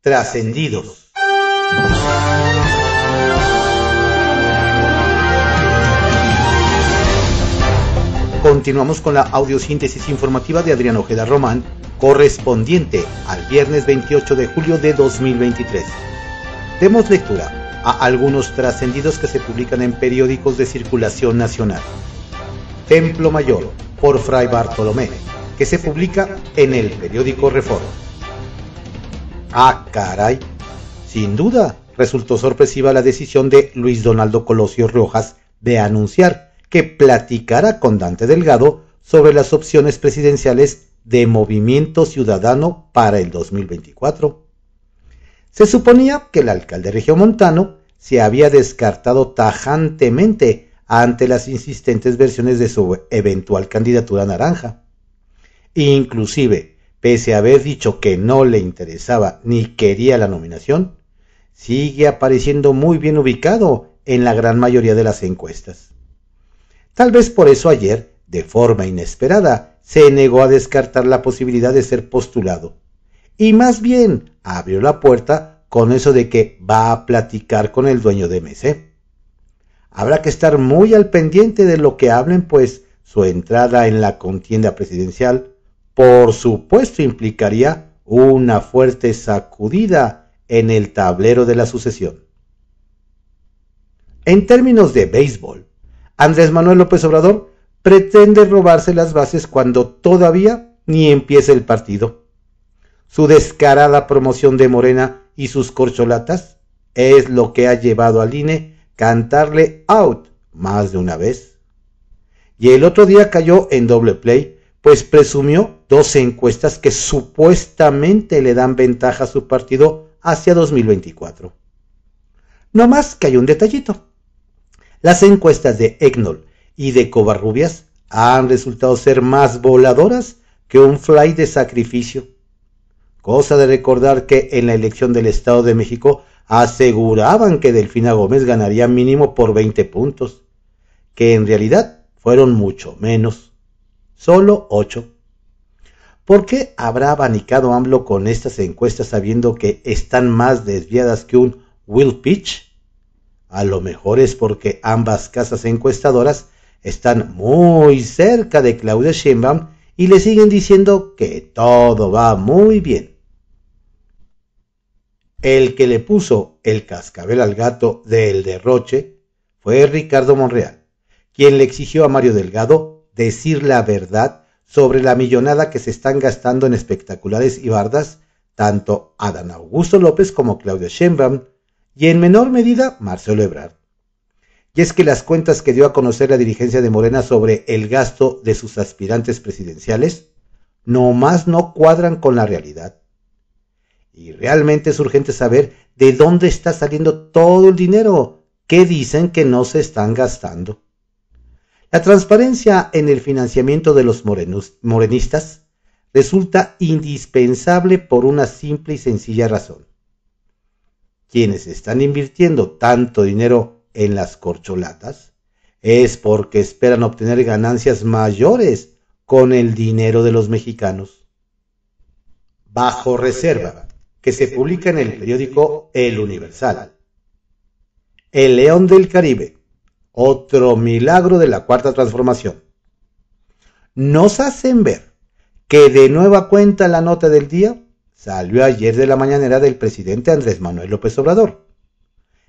Trascendidos. Continuamos con la audiosíntesis informativa de Adrián Ojeda Román, correspondiente al viernes 28 de julio de 2023. Demos lectura a algunos trascendidos que se publican en periódicos de circulación nacional. Templo Mayor, por Fray Bartolomé, que se publica en el periódico Reforma. Ah, caray. Sin duda, resultó sorpresiva la decisión de Luis Donaldo Colosio Rojas de anunciar que platicara con Dante Delgado sobre las opciones presidenciales de Movimiento Ciudadano para el 2024. Se suponía que el alcalde regiomontano se había descartado tajantemente ante las insistentes versiones de su eventual candidatura naranja. Inclusive, pese a haber dicho que no le interesaba ni quería la nominación, sigue apareciendo muy bien ubicado en la gran mayoría de las encuestas. Tal vez por eso ayer, de forma inesperada, se negó a descartar la posibilidad de ser postulado. Y más bien abrió la puerta con eso de que va a platicar con el dueño de MC. Habrá que estar muy al pendiente de lo que hablen, pues su entrada en la contienda presidencial por supuesto implicaría una fuerte sacudida en el tablero de la sucesión. En términos de béisbol, Andrés Manuel López Obrador pretende robarse las bases cuando todavía ni empieza el partido. Su descarada promoción de Morena y sus corcholatas es lo que ha llevado al INE cantarle out más de una vez. Y el otro día cayó en doble play, pues presumió 12 encuestas que supuestamente le dan ventaja a su partido hacia 2024. No más que hay un detallito. Las encuestas de Egnol y de Covarrubias han resultado ser más voladoras que un fly de sacrificio. Cosa de recordar que en la elección del Estado de México aseguraban que Delfina Gómez ganaría mínimo por 20 puntos, que en realidad fueron mucho menos, solo 8. ¿Por qué habrá abanicado AMLO con estas encuestas sabiendo que están más desviadas que un Will Pitch? A lo mejor es porque ambas casas encuestadoras están muy cerca de Claudia Sheinbaum y le siguen diciendo que todo va muy bien. El que le puso el cascabel al gato del derroche fue Ricardo Monreal, quien le exigió a Mario Delgado decir la verdad sobre la millonada que se están gastando en espectaculares y bardas tanto Adán Augusto López como Claudia Sheinbaum y en menor medida Marcelo Ebrard. Y es que las cuentas que dio a conocer la dirigencia de Morena sobre el gasto de sus aspirantes presidenciales no más no cuadran con la realidad. Y realmente es urgente saber de dónde está saliendo todo el dinero que dicen que no se están gastando. La transparencia en el financiamiento de los morenistas resulta indispensable por una simple y sencilla razón. Quienes están invirtiendo tanto dinero en las corcholatas es porque esperan obtener ganancias mayores con el dinero de los mexicanos. Bajo reserva, que se publica en el periódico El Universal. El León del Caribe, otro milagro de la cuarta transformación. Nos hacen ver que de nueva cuenta la nota del día salió ayer de la mañanera del presidente Andrés Manuel López Obrador.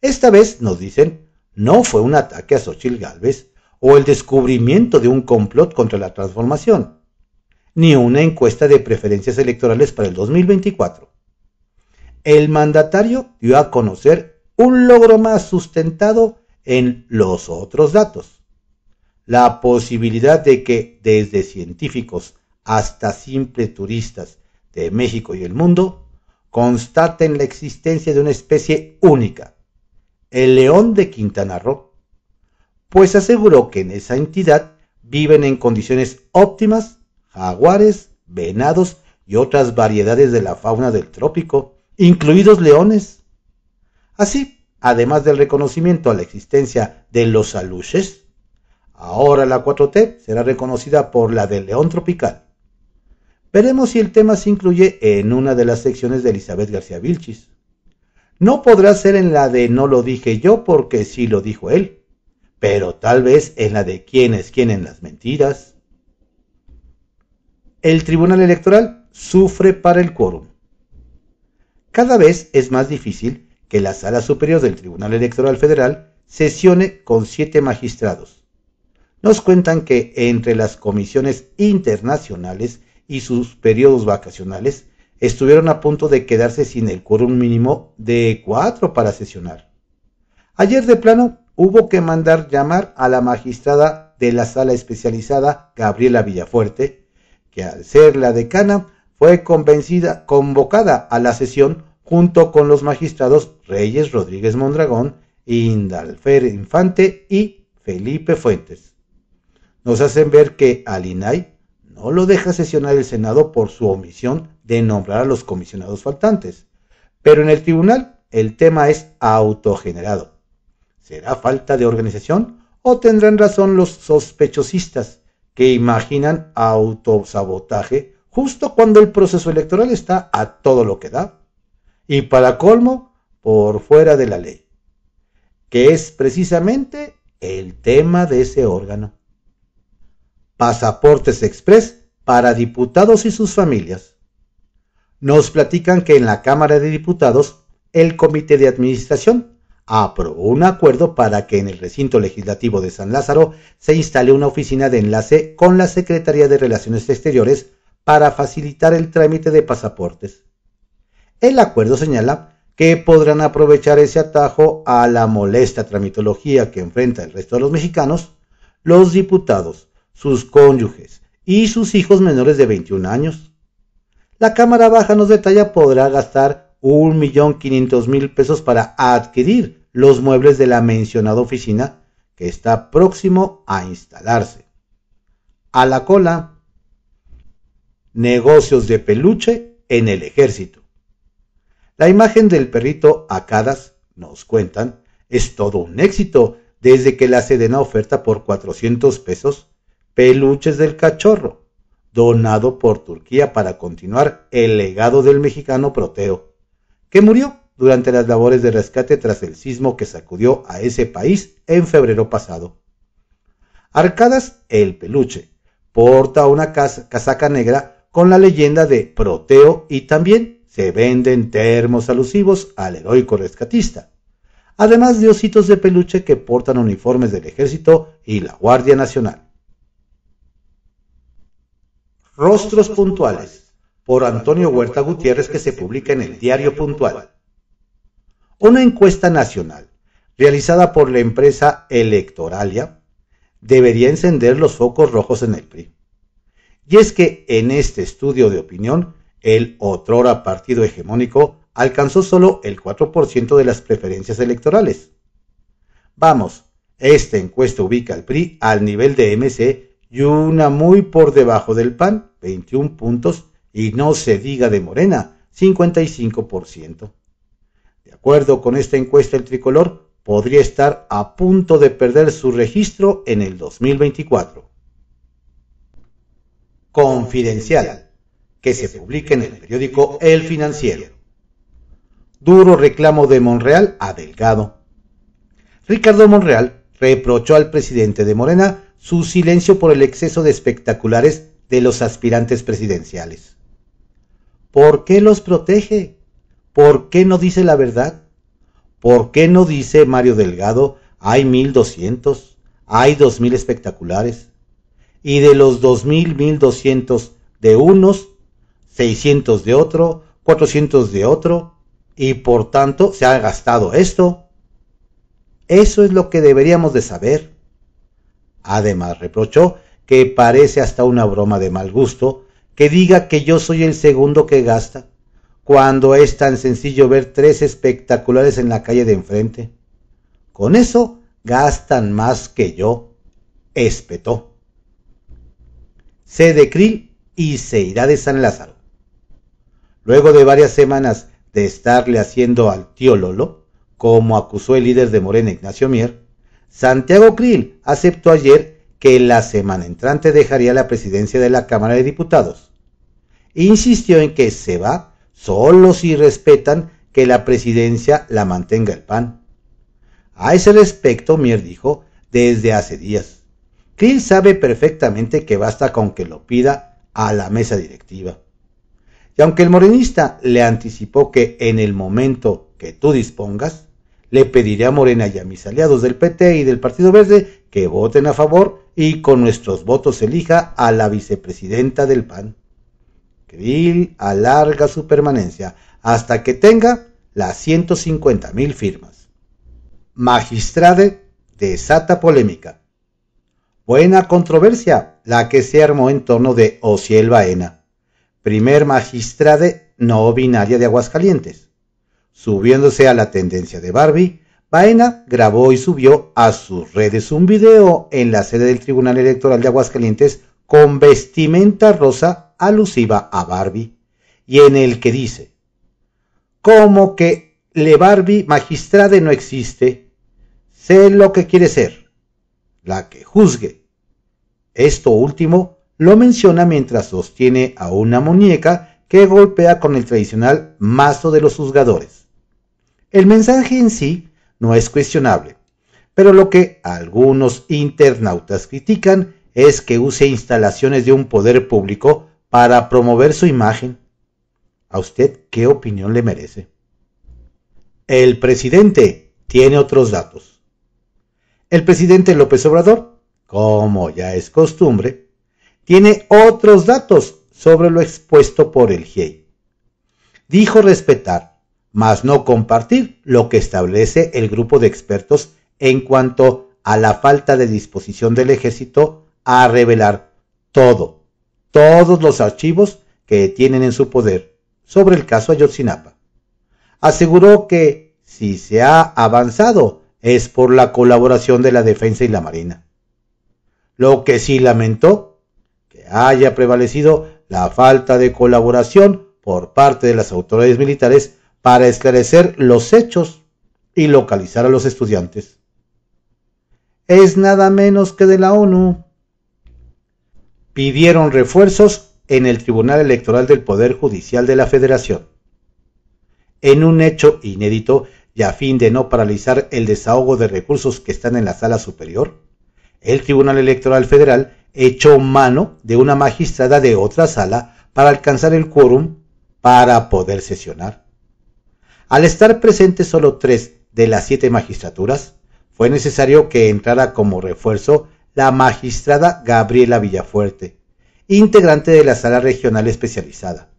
Esta vez nos dicen, no fue un ataque a Xochitl Gálvez o el descubrimiento de un complot contra la transformación, ni una encuesta de preferencias electorales para el 2024. El mandatario dio a conocer un logro más sustentado en los otros datos. La posibilidad de que desde científicos hasta simples turistas de México y el mundo constaten la existencia de una especie única, el león de Quintana Roo, pues aseguró que en esa entidad viven en condiciones óptimas jaguares, venados y otras variedades de la fauna del trópico, incluidos leones. Así, además del reconocimiento a la existencia de los aluches, ahora la 4T será reconocida por la del león tropical. Veremos si el tema se incluye en una de las secciones de Elizabeth García Vilchis. No podrá ser en la de No lo dije yo porque sí lo dijo él, pero tal vez en la de Quién es quién en las mentiras. El Tribunal Electoral sufre para el quórum. Cada vez es más difícil que la Sala Superior del Tribunal Electoral Federal sesione con siete magistrados. Nos cuentan que entre las comisiones internacionales y sus periodos vacacionales estuvieron a punto de quedarse sin el quórum mínimo de cuatro para sesionar. Ayer de plano hubo que mandar llamar a la magistrada de la sala especializada Gabriela Villafuerte, que al ser la decana fue convencida, convocada a la sesión junto con los magistrados Reyes Rodríguez Mondragón, Indalfer Infante y Felipe Fuentes. Nos hacen ver que Alinay no lo deja sesionar el Senado por su omisión de nombrar a los comisionados faltantes. Pero en el tribunal el tema es autogenerado. ¿Será falta de organización o tendrán razón los sospechosistas que imaginan autosabotaje justo cuando el proceso electoral está a todo lo que da? y para colmo por fuera de la ley, que es precisamente el tema de ese órgano. Pasaportes Express para diputados y sus familias. Nos platican que en la Cámara de Diputados el Comité de Administración aprobó un acuerdo para que en el recinto legislativo de San Lázaro se instale una oficina de enlace con la Secretaría de Relaciones Exteriores para facilitar el trámite de pasaportes. El acuerdo señala que podrán aprovechar ese atajo a la molesta tramitología que enfrenta el resto de los mexicanos, los diputados, sus cónyuges y sus hijos menores de 21 años. La Cámara Baja nos detalla podrá gastar 1.500.000 pesos para adquirir los muebles de la mencionada oficina que está próximo a instalarse. A la cola, negocios de peluche en el ejército. La imagen del perrito Acadas, nos cuentan, es todo un éxito desde que la Sedena oferta por 400 pesos peluches del cachorro, donado por Turquía para continuar el legado del mexicano Proteo, que murió durante las labores de rescate tras el sismo que sacudió a ese país en febrero pasado. Arcadas el peluche porta una casaca negra con la leyenda de Proteo y también se venden termos alusivos al heroico rescatista, además de ositos de peluche que portan uniformes del ejército y la Guardia Nacional. Rostros puntuales, por Antonio Huerta Gutiérrez que se publica en el diario Puntual. Una encuesta nacional realizada por la empresa Electoralia debería encender los focos rojos en el PRI. Y es que en este estudio de opinión el otrora partido hegemónico alcanzó solo el 4% de las preferencias electorales. Vamos, esta encuesta ubica al PRI al nivel de MC y una muy por debajo del PAN, 21 puntos, y no se diga de Morena, 55%. De acuerdo con esta encuesta, el tricolor podría estar a punto de perder su registro en el 2024. Confidencial que se publica en el periódico El Financiero. Duro reclamo de Monreal a Delgado. Ricardo Monreal reprochó al presidente de Morena su silencio por el exceso de espectaculares de los aspirantes presidenciales. ¿Por qué los protege? ¿Por qué no dice la verdad? ¿Por qué no dice Mario Delgado, hay 1200, hay 2000 espectaculares? Y de los 2000, 1200 de unos, 600 de otro, 400 de otro, y por tanto se ha gastado esto. Eso es lo que deberíamos de saber. Además, reprochó que parece hasta una broma de mal gusto que diga que yo soy el segundo que gasta, cuando es tan sencillo ver tres espectaculares en la calle de enfrente. Con eso gastan más que yo, espetó. Se de y se irá de San Lázaro. Luego de varias semanas de estarle haciendo al tío Lolo, como acusó el líder de Morena Ignacio Mier, Santiago Krill aceptó ayer que la semana entrante dejaría la presidencia de la Cámara de Diputados. Insistió en que se va solo si respetan que la presidencia la mantenga el PAN. A ese respecto, Mier dijo, desde hace días. Krill sabe perfectamente que basta con que lo pida a la mesa directiva. Y aunque el morenista le anticipó que en el momento que tú dispongas, le pediré a Morena y a mis aliados del PT y del Partido Verde que voten a favor y con nuestros votos elija a la vicepresidenta del PAN. Grill alarga su permanencia hasta que tenga las 150 mil firmas. Magistrade desata polémica. Buena controversia la que se armó en torno de Ociel Baena primer magistrade no binaria de Aguascalientes. Subiéndose a la tendencia de Barbie, Baena grabó y subió a sus redes un video en la sede del Tribunal Electoral de Aguascalientes con vestimenta rosa alusiva a Barbie y en el que dice, ¿Cómo que le Barbie magistrade no existe, sé lo que quiere ser, la que juzgue. Esto último lo menciona mientras sostiene a una muñeca que golpea con el tradicional mazo de los juzgadores. El mensaje en sí no es cuestionable, pero lo que algunos internautas critican es que use instalaciones de un poder público para promover su imagen. ¿A usted qué opinión le merece? El presidente tiene otros datos. El presidente López Obrador, como ya es costumbre, tiene otros datos sobre lo expuesto por el GIEI. Dijo respetar, mas no compartir lo que establece el grupo de expertos en cuanto a la falta de disposición del ejército a revelar todo, todos los archivos que tienen en su poder sobre el caso Ayotzinapa. Aseguró que si se ha avanzado es por la colaboración de la defensa y la marina. Lo que sí lamentó haya prevalecido la falta de colaboración por parte de las autoridades militares para esclarecer los hechos y localizar a los estudiantes. Es nada menos que de la ONU. Pidieron refuerzos en el Tribunal Electoral del Poder Judicial de la Federación. En un hecho inédito y a fin de no paralizar el desahogo de recursos que están en la sala superior, el Tribunal Electoral Federal echó mano de una magistrada de otra sala para alcanzar el quórum para poder sesionar. Al estar presentes solo tres de las siete magistraturas, fue necesario que entrara como refuerzo la magistrada Gabriela Villafuerte, integrante de la sala regional especializada.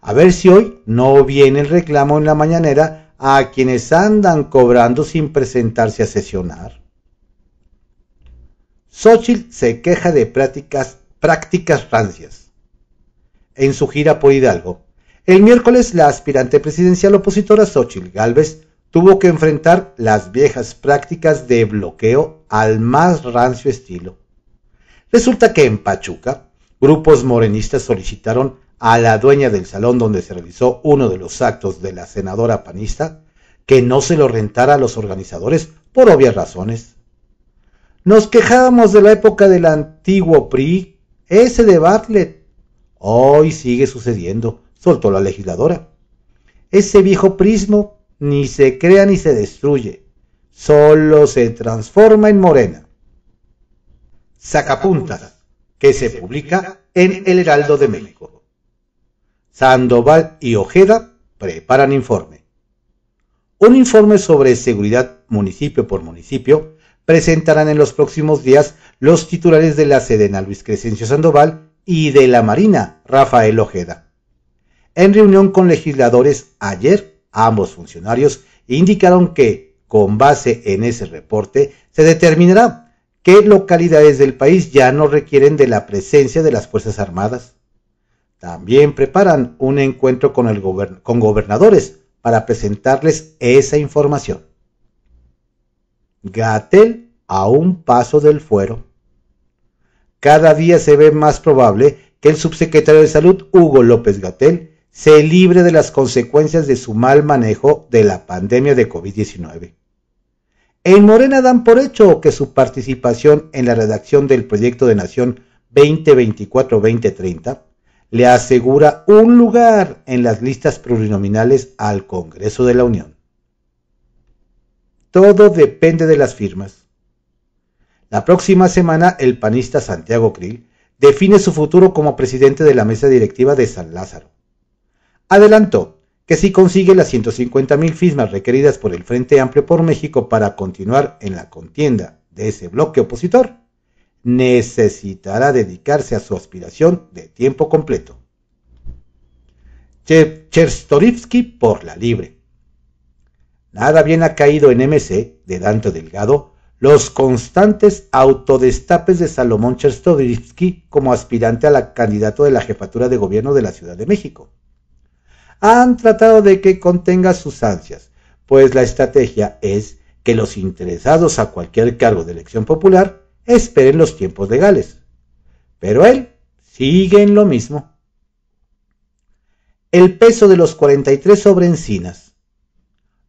A ver si hoy no viene el reclamo en la mañanera a quienes andan cobrando sin presentarse a sesionar. Xochitl se queja de prácticas, prácticas rancias. En su gira por Hidalgo, el miércoles la aspirante presidencial opositora Xochitl Gálvez tuvo que enfrentar las viejas prácticas de bloqueo al más rancio estilo. Resulta que en Pachuca, grupos morenistas solicitaron a la dueña del salón donde se realizó uno de los actos de la senadora panista que no se lo rentara a los organizadores por obvias razones. Nos quejábamos de la época del antiguo PRI, ese de Bartlett. Hoy sigue sucediendo, soltó la legisladora. Ese viejo prismo ni se crea ni se destruye, solo se transforma en morena. Sacapuntas, que se publica en El Heraldo de México. Sandoval y Ojeda preparan informe. Un informe sobre seguridad municipio por municipio presentarán en los próximos días los titulares de la Sedena Luis Crescencio Sandoval y de la Marina Rafael Ojeda. En reunión con legisladores ayer, ambos funcionarios indicaron que, con base en ese reporte, se determinará qué localidades del país ya no requieren de la presencia de las Fuerzas Armadas. También preparan un encuentro con, el con gobernadores para presentarles esa información. Gatel a un paso del fuero. Cada día se ve más probable que el subsecretario de Salud, Hugo López Gatel, se libre de las consecuencias de su mal manejo de la pandemia de COVID-19. En Morena dan por hecho que su participación en la redacción del proyecto de Nación 2024-2030 le asegura un lugar en las listas plurinominales al Congreso de la Unión. Todo depende de las firmas. La próxima semana el panista Santiago Krill define su futuro como presidente de la mesa directiva de San Lázaro. Adelantó que si consigue las 150.000 firmas requeridas por el Frente Amplio por México para continuar en la contienda de ese bloque opositor, necesitará dedicarse a su aspiración de tiempo completo. Cherstorivsky por la libre. Nada bien ha caído en MC de Dante Delgado los constantes autodestapes de Salomón Cherstovitsky como aspirante a la candidato de la jefatura de gobierno de la Ciudad de México. Han tratado de que contenga sus ansias, pues la estrategia es que los interesados a cualquier cargo de elección popular esperen los tiempos legales. Pero él sigue en lo mismo. El peso de los 43 sobre encinas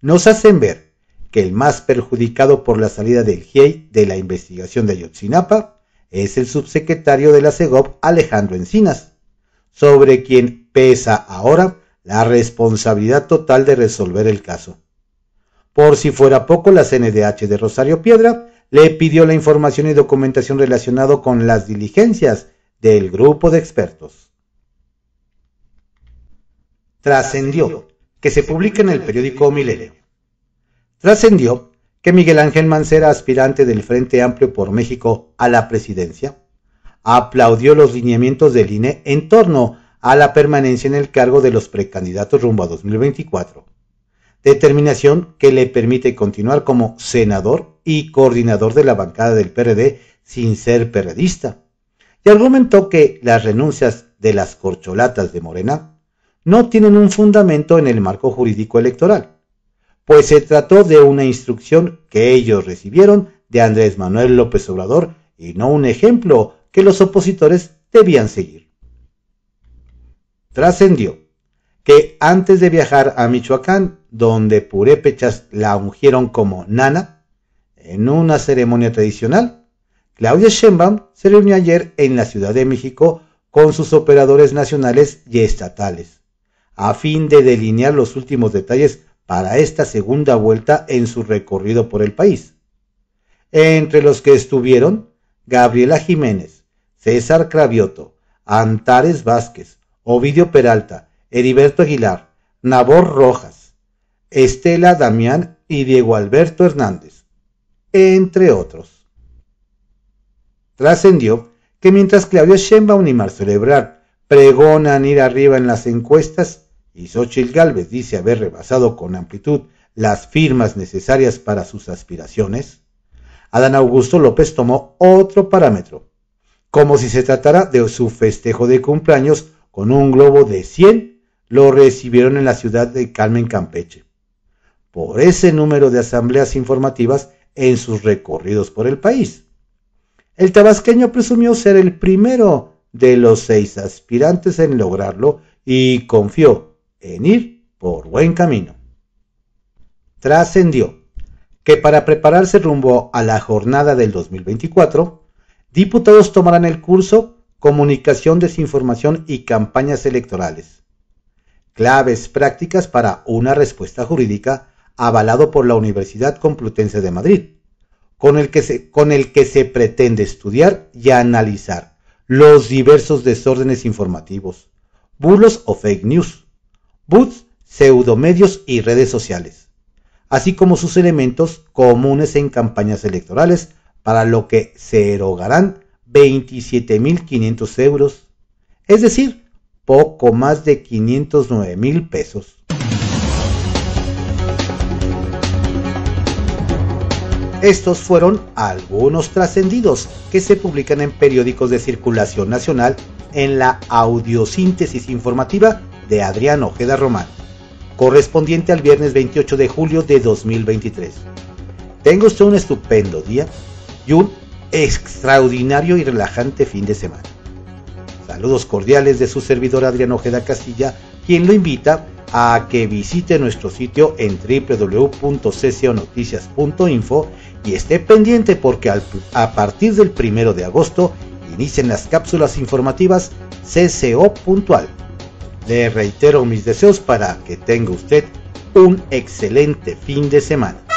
nos hacen ver que el más perjudicado por la salida del GIEI de la investigación de Ayotzinapa es el subsecretario de la CEGOP Alejandro Encinas, sobre quien pesa ahora la responsabilidad total de resolver el caso. Por si fuera poco, la CNDH de Rosario Piedra le pidió la información y documentación relacionado con las diligencias del grupo de expertos. Trascendió que se publica en el periódico Milenio. Trascendió que Miguel Ángel Mancera, aspirante del Frente Amplio por México a la presidencia, aplaudió los lineamientos del INE en torno a la permanencia en el cargo de los precandidatos rumbo a 2024, determinación que le permite continuar como senador y coordinador de la bancada del PRD sin ser periodista, y argumentó que las renuncias de las corcholatas de Morena no tienen un fundamento en el marco jurídico electoral, pues se trató de una instrucción que ellos recibieron de Andrés Manuel López Obrador y no un ejemplo que los opositores debían seguir. Trascendió que antes de viajar a Michoacán, donde purépechas la ungieron como nana, en una ceremonia tradicional, Claudia Sheinbaum se reunió ayer en la Ciudad de México con sus operadores nacionales y estatales a fin de delinear los últimos detalles para esta segunda vuelta en su recorrido por el país. Entre los que estuvieron Gabriela Jiménez, César Cravioto, Antares Vázquez, Ovidio Peralta, Heriberto Aguilar, Nabor Rojas, Estela Damián y Diego Alberto Hernández, entre otros. Trascendió que mientras Claudio Sheinbaum y Marcelo Ebrard pregonan ir arriba en las encuestas, y Xochitl Gálvez dice haber rebasado con amplitud las firmas necesarias para sus aspiraciones, Adán Augusto López tomó otro parámetro, como si se tratara de su festejo de cumpleaños con un globo de 100, lo recibieron en la ciudad de Carmen Campeche. Por ese número de asambleas informativas en sus recorridos por el país. El tabasqueño presumió ser el primero de los seis aspirantes en lograrlo y confió en ir por buen camino. Trascendió que para prepararse rumbo a la jornada del 2024, diputados tomarán el curso Comunicación, Desinformación y Campañas Electorales. Claves prácticas para una respuesta jurídica avalado por la Universidad Complutense de Madrid, con el, que se, con el que se, pretende estudiar y analizar los diversos desórdenes informativos, bulos o fake news, boots, pseudomedios y redes sociales, así como sus elementos comunes en campañas electorales, para lo que se erogarán 27.500 euros, es decir, poco más de 509 mil pesos. Estos fueron algunos trascendidos que se publican en periódicos de circulación nacional en la audiosíntesis informativa de Adrián Ojeda Román, correspondiente al viernes 28 de julio de 2023. Tenga usted un estupendo día y un extraordinario y relajante fin de semana. Saludos cordiales de su servidor Adrián Ojeda Castilla, quien lo invita a que visite nuestro sitio en www.cconoticias.info y esté pendiente porque a partir del 1 de agosto inician las cápsulas informativas CCO puntual le reitero mis deseos para que tenga usted un excelente fin de semana.